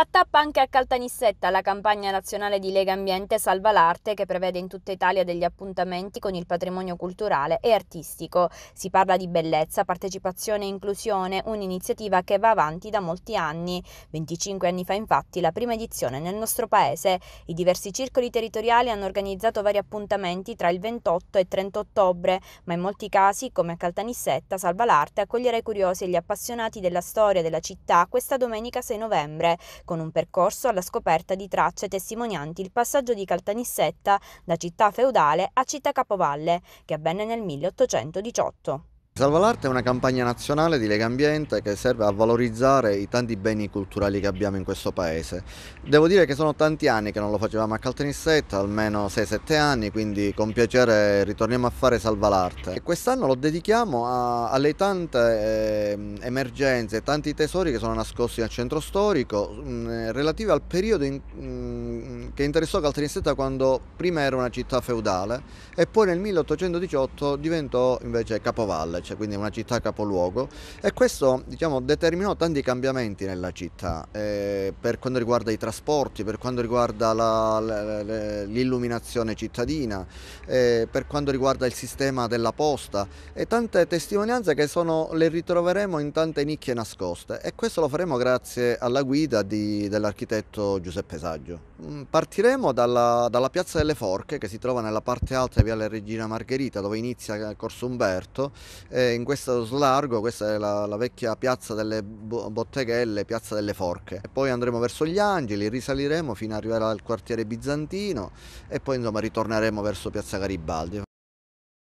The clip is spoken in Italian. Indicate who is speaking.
Speaker 1: fa tappa anche a Caltanissetta la campagna nazionale di Lega Ambiente Salva l'Arte che prevede in tutta Italia degli appuntamenti con il patrimonio culturale e artistico. Si parla di bellezza, partecipazione e inclusione, un'iniziativa che va avanti da molti anni. 25 anni fa infatti la prima edizione nel nostro paese. I diversi circoli territoriali hanno organizzato vari appuntamenti tra il 28 e 30 ottobre, ma in molti casi, come a Caltanissetta, Salva l'Arte accoglierà i curiosi e gli appassionati della storia della città questa domenica 6 novembre con un percorso alla scoperta di tracce testimonianti il passaggio di Caltanissetta da città feudale a città capovalle, che avvenne nel 1818.
Speaker 2: Salva l'arte è una campagna nazionale di Lega Ambiente che serve a valorizzare i tanti beni culturali che abbiamo in questo paese. Devo dire che sono tanti anni che non lo facevamo a Caltanissetta, almeno 6-7 anni, quindi con piacere ritorniamo a fare Salva l'arte. E quest'anno lo dedichiamo a, alle tante eh, emergenze, tanti tesori che sono nascosti nel centro storico, mh, mm, relativi al periodo in, mh, mm, che interessò Caltanissetta quando prima era una città feudale e poi nel 1818 diventò invece capovalle cioè quindi una città capoluogo, e questo diciamo, determinò tanti cambiamenti nella città eh, per quanto riguarda i trasporti, per quanto riguarda la, la, la, l'illuminazione cittadina, eh, per quanto riguarda il sistema della posta e tante testimonianze che sono, le ritroveremo in tante nicchie nascoste e questo lo faremo grazie alla guida di, dell'architetto Giuseppe Saggio. Mm, partiremo dalla, dalla piazza delle Forche che si trova nella parte alta di Viale Regina Margherita dove inizia Corso Umberto. Eh, eh, in questo slargo, questa è la, la vecchia piazza delle botteghelle, piazza delle forche. E poi andremo verso gli angeli, risaliremo fino ad arrivare al quartiere bizantino e poi insomma ritorneremo verso piazza Garibaldi.